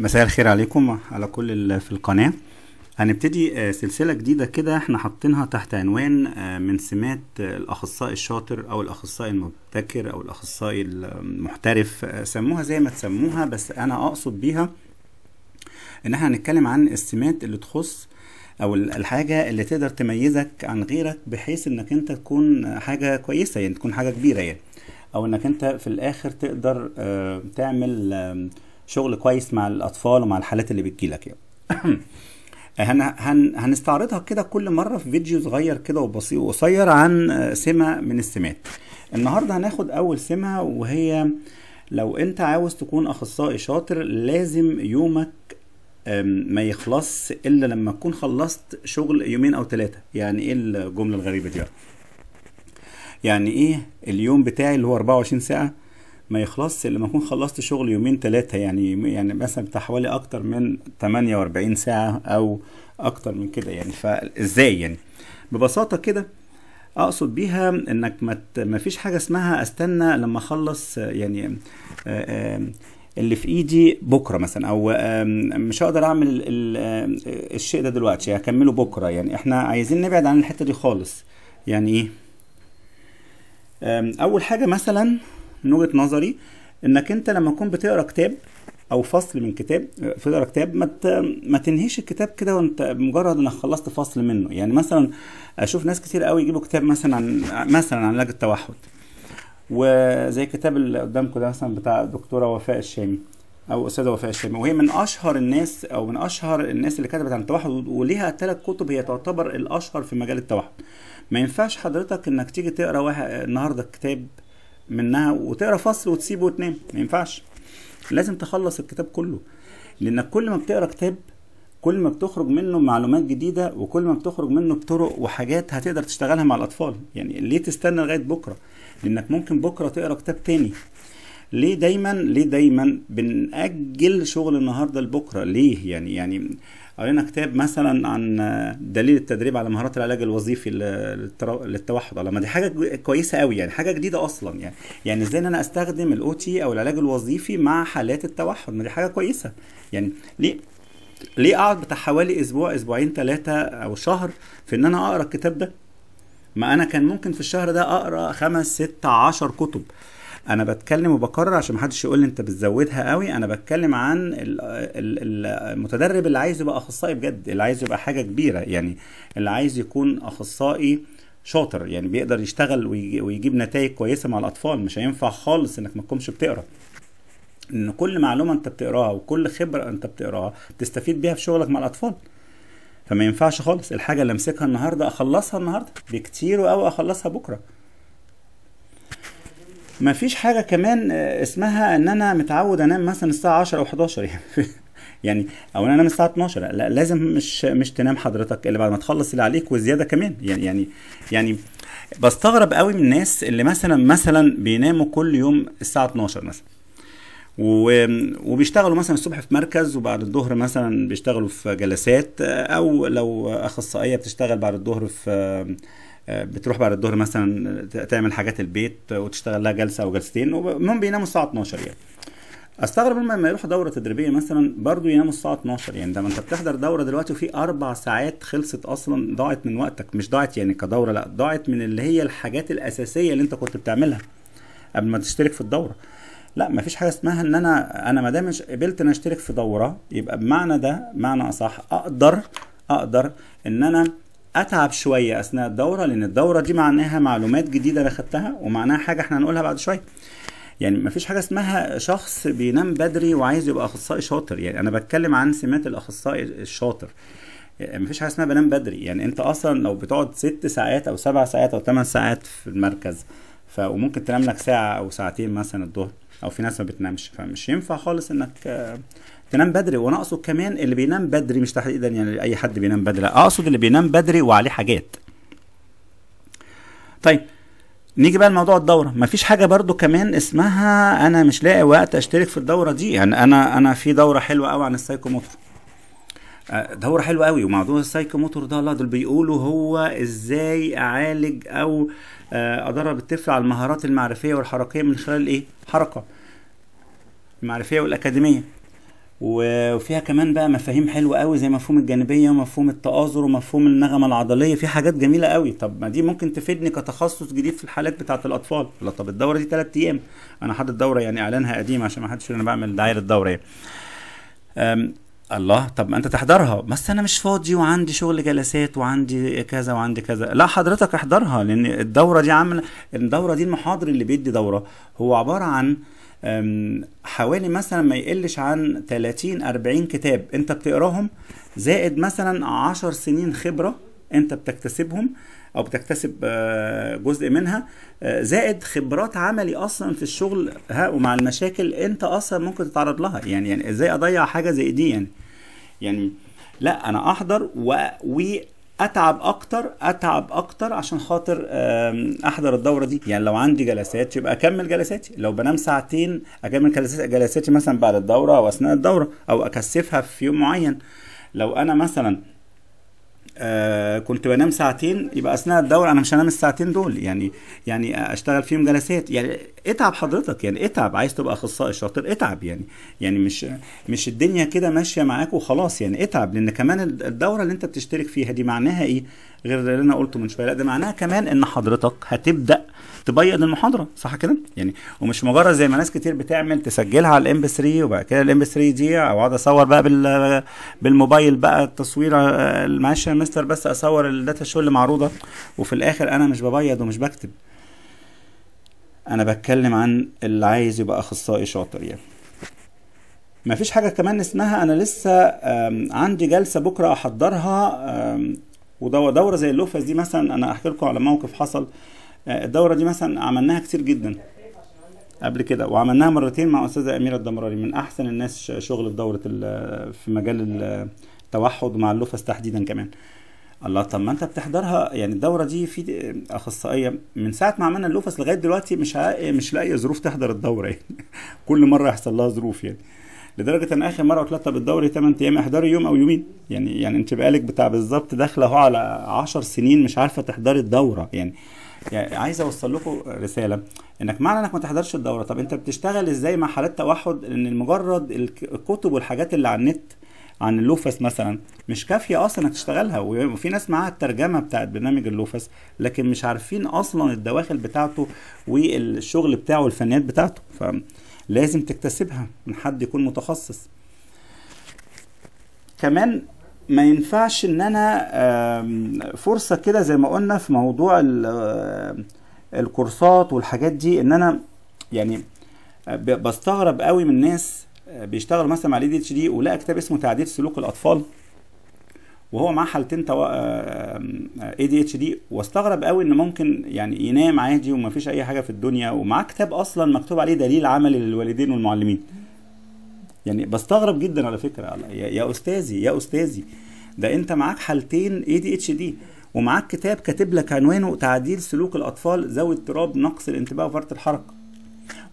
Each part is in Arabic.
مساء الخير عليكم على كل اللي في القناة هنبتدي آه، سلسلة جديدة كده احنا حاطينها تحت عنوان آه، من سمات الأخصائي الشاطر أو الأخصائي المبتكر أو الأخصائي المحترف آه، سموها زي ما تسموها بس أنا أقصد بيها إن احنا هنتكلم عن السمات اللي تخص او الحاجه اللي تقدر تميزك عن غيرك بحيث انك انت تكون حاجه كويسه يعني تكون حاجه كبيره يعني او انك انت في الاخر تقدر تعمل شغل كويس مع الاطفال ومع الحالات اللي بتجيلك يعني هن هن هنستعرضها كده كل مره في فيديو صغير كده وبسيط وقصير عن سمه من السمات النهارده هناخد اول سمه وهي لو انت عاوز تكون اخصائي شاطر لازم يومك ما يخلص الا لما تكون خلصت شغل يومين او ثلاثه يعني ايه الجمله الغريبه دي يعني ايه اليوم بتاعي اللي هو 24 ساعه ما يخلصش لما اكون خلصت شغل يومين ثلاثه يعني يعني مثلا بتاع حوالي اكتر من 48 ساعه او اكتر من كده يعني فازاي يعني ببساطه كده اقصد بيها انك ما ما فيش حاجه اسمها استنى لما اخلص يعني اللي في ايدي بكره مثلا او مش هقدر اعمل الشيء ده دلوقتي هكمله بكره يعني احنا عايزين نبعد عن الحته دي خالص يعني ايه اول حاجه مثلا من وجهه نظري انك انت لما تكون بتقرا كتاب او فصل من كتاب بتقرا كتاب ما ما تنهيش الكتاب كده وانت مجرد انك خلصت فصل منه يعني مثلا اشوف ناس كتير قوي يجيبوا كتاب مثلا عن مثلا عن علاج التوحد وزي الكتاب اللي قدامكم ده مثلا بتاع دكتوره وفاء الشامي او استاذه وفاء الشامي وهي من اشهر الناس او من اشهر الناس اللي كتبت عن التوحد وليها ثلاث كتب هي تعتبر الاشهر في مجال التوحد ما ينفعش حضرتك انك تيجي تقرا النهارده كتاب منها وتقرا فصل وتسيبه وتنام ما ينفعش لازم تخلص الكتاب كله لانك كل ما بتقرا كتاب كل ما بتخرج منه معلومات جديده وكل ما بتخرج منه بطرق وحاجات هتقدر تشتغلها مع الاطفال يعني ليه تستنى لغايه بكره لانك ممكن بكره تقرا كتاب تاني ليه دايما ليه دايما بنأجل شغل النهارده لبكره ليه يعني يعني قرينا كتاب مثلا عن دليل التدريب على مهارات العلاج الوظيفي للتوحد الله ما دي حاجه كويسه قوي يعني حاجه جديده اصلا يعني يعني ازاي ان انا استخدم الاو تي او العلاج الوظيفي مع حالات التوحد ما دي حاجه كويسه يعني ليه ليه اقعد بتاع حوالي اسبوع اسبوعين ثلاثه او شهر في ان انا اقرا الكتاب ده ما انا كان ممكن في الشهر ده اقرا خمس ست عشر كتب انا بتكلم وبكرر عشان محدش يقول لي انت بتزودها قوي انا بتكلم عن المتدرب اللي عايز يبقى اخصائي بجد اللي عايز يبقى حاجه كبيره يعني اللي عايز يكون اخصائي شاطر يعني بيقدر يشتغل ويجيب نتائج كويسه مع الاطفال مش هينفع خالص انك ما تكونش بتقرا ان كل معلومه انت بتقراها وكل خبره انت بتقراها تستفيد بيها في شغلك مع الاطفال فما ينفعش خالص الحاجه اللي امسكها النهارده اخلصها النهارده بكتير قوي اخلصها بكره مفيش حاجه كمان آه، اسمها ان انا متعود انام مثلا الساعه 10 او 11 يعني يعني او انا انام الساعه 12 لا لازم مش مش تنام حضرتك الا بعد ما تخلص اللي عليك وزياده كمان يعني يعني يعني بستغرب قوي من الناس اللي مثلا مثلا بيناموا كل يوم الساعه 12 مثلا وبيشتغلوا مثلا الصبح في مركز وبعد الظهر مثلا بيشتغلوا في جلسات آه، او لو اخصائيه بتشتغل بعد الظهر في آه، آه، بتروح بعد الظهر مثلا تعمل حاجات البيت وتشتغل لها جلسه او جلستين المهم بيناموا الساعه 12 يعني استغرب لما يروح دوره تدريبيه مثلا برضو يناموا الساعه 12 يعني ده ما انت بتحضر دوره دلوقتي وفي اربع ساعات خلصت اصلا ضاعت من وقتك مش ضاعت يعني كدوره لا ضاعت من اللي هي الحاجات الاساسيه اللي انت كنت بتعملها قبل ما تشترك في الدوره لا مفيش حاجه اسمها ان انا انا ما دام قبلت ان اشترك في دوره يبقى بمعنى ده معنى اصح اقدر اقدر ان انا اتعب شويه اثناء الدوره لان الدوره دي معناها معلومات جديده انا خدتها ومعناها حاجه احنا هنقولها بعد شويه يعني مفيش حاجه اسمها شخص بينام بدري وعايز يبقى اخصائي شاطر يعني انا بتكلم عن سمات الاخصائي الشاطر يعني مفيش حاجه اسمها بنام بدري يعني انت اصلا لو بتقعد ست ساعات او سبع ساعات او ثمان ساعات في المركز ف وممكن تنام لك ساعه او ساعتين مثلا الظهر او في ناس ما بتنامش فمش ينفع خالص انك آه، تنام بدري وانا اقصد كمان اللي بينام بدري مش تحديدا يعني اي حد بينام بدري لا اقصد اللي بينام بدري وعليه حاجات طيب نيجي بقى لموضوع الدوره مفيش حاجه برضو كمان اسمها انا مش لاقي وقت اشترك في الدوره دي يعني انا انا في دوره حلوه قوي عن السايكوموتور آه، دوره حلوه قوي وموضوع السايكوموتور ده لا دول بيقولوا هو ازاي اعالج او ادرب آه، الطفل على المهارات المعرفيه والحركيه من خلال ايه حركه المعرفيه والاكاديميه وفيها كمان بقى مفاهيم حلوه قوي زي مفهوم الجانبيه ومفهوم التآزر ومفهوم النغمه العضليه في حاجات جميله قوي طب ما دي ممكن تفيدني كتخصص جديد في الحالات بتاعه الاطفال لا طب الدوره دي 3 ايام انا حاطط دوره يعني اعلانها قديم عشان ما حدش انا بعمل دعايه للدوره يعني الله طب ما انت تحضرها بس انا مش فاضي وعندي شغل جلسات وعندي كذا وعندي كذا لا حضرتك احضرها لان الدوره دي عامله الدوره دي المحاضر اللي بيدي دوره هو عباره عن حوالي مثلا ما يقلش عن 30 40 كتاب انت بتقراهم زائد مثلا 10 سنين خبره انت بتكتسبهم او بتكتسب آه، جزء منها آه، زائد خبرات عملي اصلا في الشغل ها ومع المشاكل انت اصلا ممكن تتعرض لها يعني يعني ازاي اضيع حاجه زي دي يعني يعني لا انا احضر و, اتعب اكتر اتعب اكتر عشان خاطر احضر الدوره دي يعني لو عندي جلسات يبقى اكمل جلساتي لو بنام ساعتين اكمل جلساتي مثلا بعد الدوره او اثناء الدوره او اكثفها في يوم معين لو انا مثلا آه كنت بنام ساعتين يبقى اثناء الدوره انا مش هنام الساعتين دول يعني يعني اشتغل فيهم جلسات يعني اتعب حضرتك يعني اتعب عايز تبقى اخصائي شاطر اتعب يعني يعني مش مش الدنيا كده ماشيه معاك وخلاص يعني اتعب لان كمان الدوره اللي انت بتشترك فيها دي معناها ايه غير اللي انا قلته من شويه لا ده معناها كمان ان حضرتك هتبدا تبيض المحاضره صح كده يعني ومش مجرد زي ما ناس كتير بتعمل تسجلها على الام 3 وبعد كده الام 3 دي اقعد اصور بقى بالموبايل بقى التصوير آه، معلش يا مستر بس اصور الداتا شو اللي معروضه وفي الاخر انا مش ببيض ومش بكتب انا بتكلم عن اللي عايز يبقى اخصائي شاطر يعني مفيش حاجه كمان اسمها انا لسه عندي جلسه بكره احضرها ودوره زي اللوفس دي مثلا انا احكي لكم على موقف حصل آه، الدوره دي مثلا عملناها كتير جدا قبل كده وعملناها مرتين مع استاذه اميره الدمراري من احسن الناس شغل في دوره في مجال التوحد مع اللوفس تحديدا كمان الله طب ما انت بتحضرها يعني الدوره دي في اخصائيه من ساعه ما عملنا اللوفس لغايه دلوقتي مش مش لاقيه ظروف تحضر الدوره يعني كل مره يحصل لها ظروف يعني لدرجه ان اخر مره قلت لها طب الدوره 8 ايام احضري يوم او يومين يعني يعني انت بقالك بتاع بالظبط داخله اهو على 10 سنين مش عارفه تحضري الدوره يعني يعني عايز اوصل لكم رساله انك معنى انك ما تحضرش الدوره طب انت بتشتغل ازاي مع حالات توحد لان مجرد الكتب والحاجات اللي على النت عن اللوفس مثلا مش كافيه اصلا انك تشتغلها وفي ناس معاها الترجمه بتاعت برنامج اللوفس لكن مش عارفين اصلا الدواخل بتاعته والشغل بتاعه والفنيات بتاعته فلازم تكتسبها من حد يكون متخصص كمان ما ينفعش ان انا فرصه كده زي ما قلنا في موضوع الكورسات والحاجات دي ان انا يعني آه، بستغرب قوي من الناس بيشتغل مثلا مع الاي دي اتش دي ولقى كتاب اسمه تعديل سلوك الاطفال وهو معاه حالتين تو... آه، اي دي اتش دي واستغرب قوي ان ممكن يعني ينام عادي ومفيش اي حاجه في الدنيا ومعاه كتاب اصلا مكتوب عليه دليل عملي للوالدين والمعلمين يعني بستغرب جدا على فكره يا, يا استاذي يا استاذي ده انت معاك حالتين اي دي اتش دي ومعاك كتاب كاتب لك عنوانه تعديل سلوك الاطفال ذوي اضطراب نقص الانتباه وفرط الحركه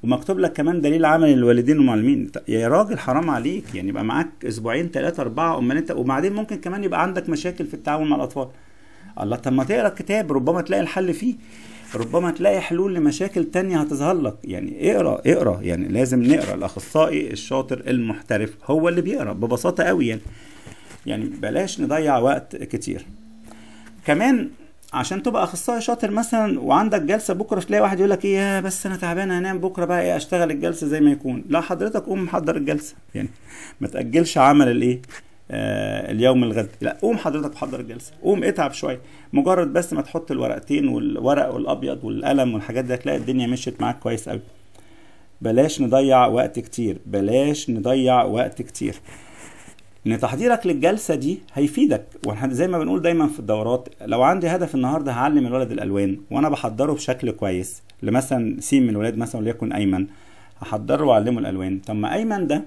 ومكتوب لك كمان دليل عمل الوالدين والمعلمين يا راجل حرام عليك يعني يبقى معاك اسبوعين ثلاثه اربعه امال انت وبعدين ممكن كمان يبقى عندك مشاكل في التعامل مع الاطفال الله طب ما تقرا الكتاب ربما تلاقي الحل فيه ربما تلاقي حلول لمشاكل تانية هتظهر لك يعني اقرا اقرا يعني لازم نقرا الاخصائي الشاطر المحترف هو اللي بيقرا ببساطه قوي يعني يعني بلاش نضيع وقت كتير كمان عشان تبقى اخصائي شاطر مثلا وعندك جلسه بكره تلاقي واحد يقول لك ايه يا بس انا تعبان هنام بكره بقى ايه اشتغل الجلسه زي ما يكون لا حضرتك قوم محضر الجلسه يعني ما تاجلش عمل الايه آه اليوم الغد لا قوم حضرتك حضر الجلسه قوم اتعب شويه مجرد بس ما تحط الورقتين والورق والابيض والقلم والحاجات دي هتلاقي الدنيا مشيت معاك كويس قوي بلاش نضيع وقت كتير بلاش نضيع وقت كتير ان تحضيرك للجلسه دي هيفيدك واحنا زي ما بنقول دايما في الدورات لو عندي هدف النهارده هعلم الولد الالوان وانا بحضره بشكل كويس لمثلا سين من الولاد مثلا وليكن ايمن هحضره واعلمه الالوان طب ما ايمن ده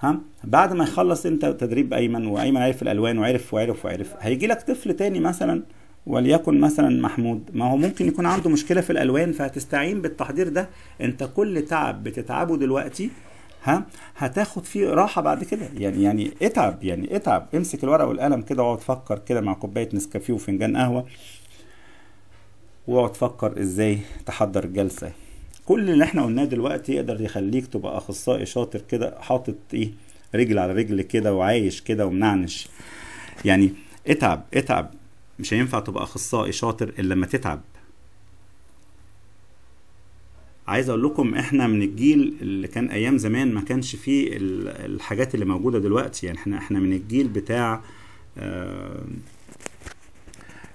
ها بعد ما يخلص انت تدريب ايمن وايمن عرف الالوان وعرف وعرف وعرف هيجي لك طفل تاني مثلا وليكن مثلا محمود ما هو ممكن يكون عنده مشكله في الالوان فهتستعين بالتحضير ده انت كل تعب بتتعبه دلوقتي ها هتاخد فيه راحه بعد كده يعني يعني اتعب يعني اتعب امسك الورقه والقلم كده واقعد فكر كده مع كوبايه نسكافيه وفنجان قهوه واقعد فكر ازاي تحضر الجلسه كل اللي احنا قلناه دلوقتي يقدر يخليك تبقى اخصائي شاطر كده حاطط ايه رجل على رجل كده وعايش كده ومنعنش يعني اتعب اتعب مش هينفع تبقى اخصائي شاطر الا لما تتعب عايز اقول لكم احنا من الجيل اللي كان ايام زمان ما كانش فيه الحاجات اللي موجوده دلوقتي يعني احنا احنا من الجيل بتاع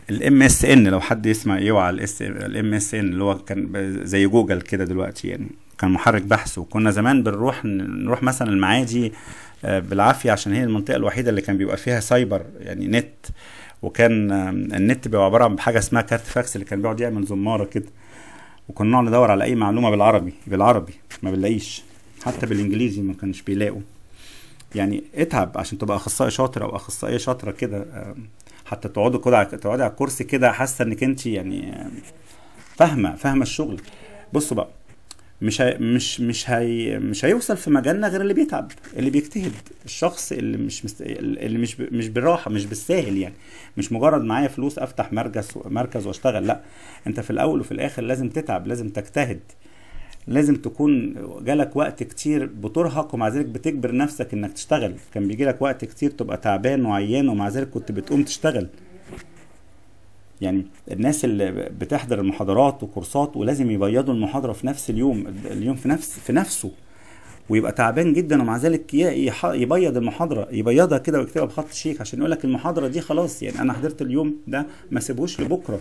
الام اس ان لو حد يسمع يوعى الام اس ان اللي هو كان زي جوجل كده دلوقتي يعني كان محرك بحث وكنا زمان بنروح نروح مثلا المعادي آه، بالعافيه عشان هي المنطقه الوحيده اللي كان بيبقى فيها سايبر يعني نت وكان النت بيبقى عباره عن حاجه اسمها كارت فاكس اللي كان بيقعد يعمل زماره كده وكنا نقعد ندور على اي معلومه بالعربي بالعربي ما بنلاقيش حتى بالانجليزي ما كانش بيلاقوا يعني اتعب عشان تبقى اخصائي شاطر او اخصائيه شاطره كده آه، حتى تقعدي كده تقعدي على الكرسي كده حاسه انك انت يعني آه، فاهمه فاهمه الشغل بصوا بقى مش هي مش مش هي مش هيوصل في مجالنا غير اللي بيتعب اللي بيجتهد الشخص اللي مش مست... اللي مش ب... مش بالراحه مش بالساهل يعني مش مجرد معايا فلوس افتح مركز مركز واشتغل لا انت في الاول وفي الاخر لازم تتعب لازم تجتهد لازم تكون جالك وقت كتير بترهق ومع ذلك بتجبر نفسك انك تشتغل كان بيجي لك وقت كتير تبقى تعبان وعيان ومع ذلك كنت بتقوم تشتغل يعني الناس اللي بتحضر المحاضرات وكورسات ولازم يبيضوا المحاضره في نفس اليوم اليوم في نفس في نفسه ويبقى تعبان جدا ومع ذلك يبيض المحاضره يبيضها كده ويكتبها بخط شيك عشان يقول لك المحاضره دي خلاص يعني انا حضرت اليوم ده ما سيبوش لبكره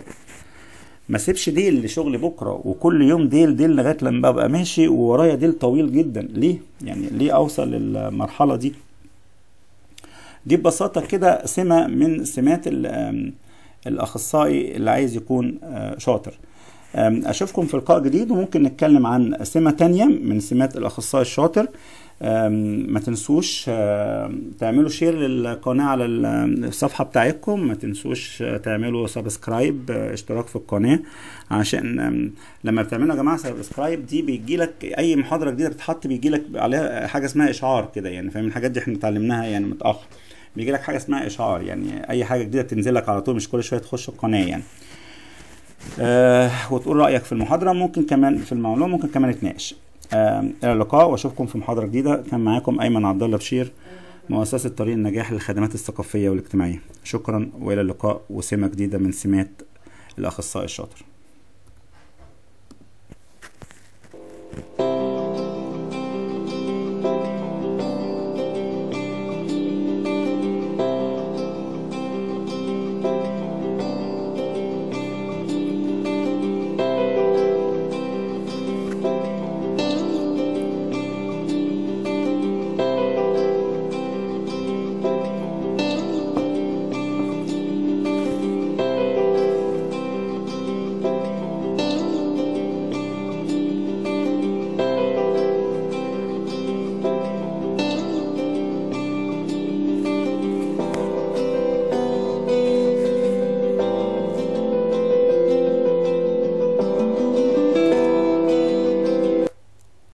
ما سيبش ديل لشغل بكره وكل يوم ديل ديل لغايه لما ببقى ماشي وورايا ديل طويل جدا ليه يعني ليه اوصل للمرحله دي دي ببساطه كده سمه من سمات الاخصائي اللي عايز يكون آه، شاطر اشوفكم في لقاء جديد وممكن نتكلم عن سمه تانية من سمات الاخصائي الشاطر ما تنسوش تعملوا شير للقناة على الصفحة بتاعتكم ما تنسوش آه، تعملوا سبسكرايب آه، اشتراك في القناة عشان لما بتعملوا يا جماعة سبسكرايب دي بيجيلك أي محاضرة جديدة بتتحط بيجيلك عليها حاجة اسمها إشعار كده يعني فاهم الحاجات دي احنا اتعلمناها يعني متأخر بيجي لك حاجه اسمها اشعار يعني اي حاجه جديده تنزل لك على طول مش كل شويه تخش القناه يعني آه وتقول رايك في المحاضره ممكن كمان في المعلومه ممكن كمان تناقش آه الى اللقاء واشوفكم في محاضره جديده كان معاكم ايمن عبد الله بشير مؤسسه طريق النجاح للخدمات الثقافيه والاجتماعيه شكرا والى اللقاء وسمه جديده من سمات الاخصائي الشاطر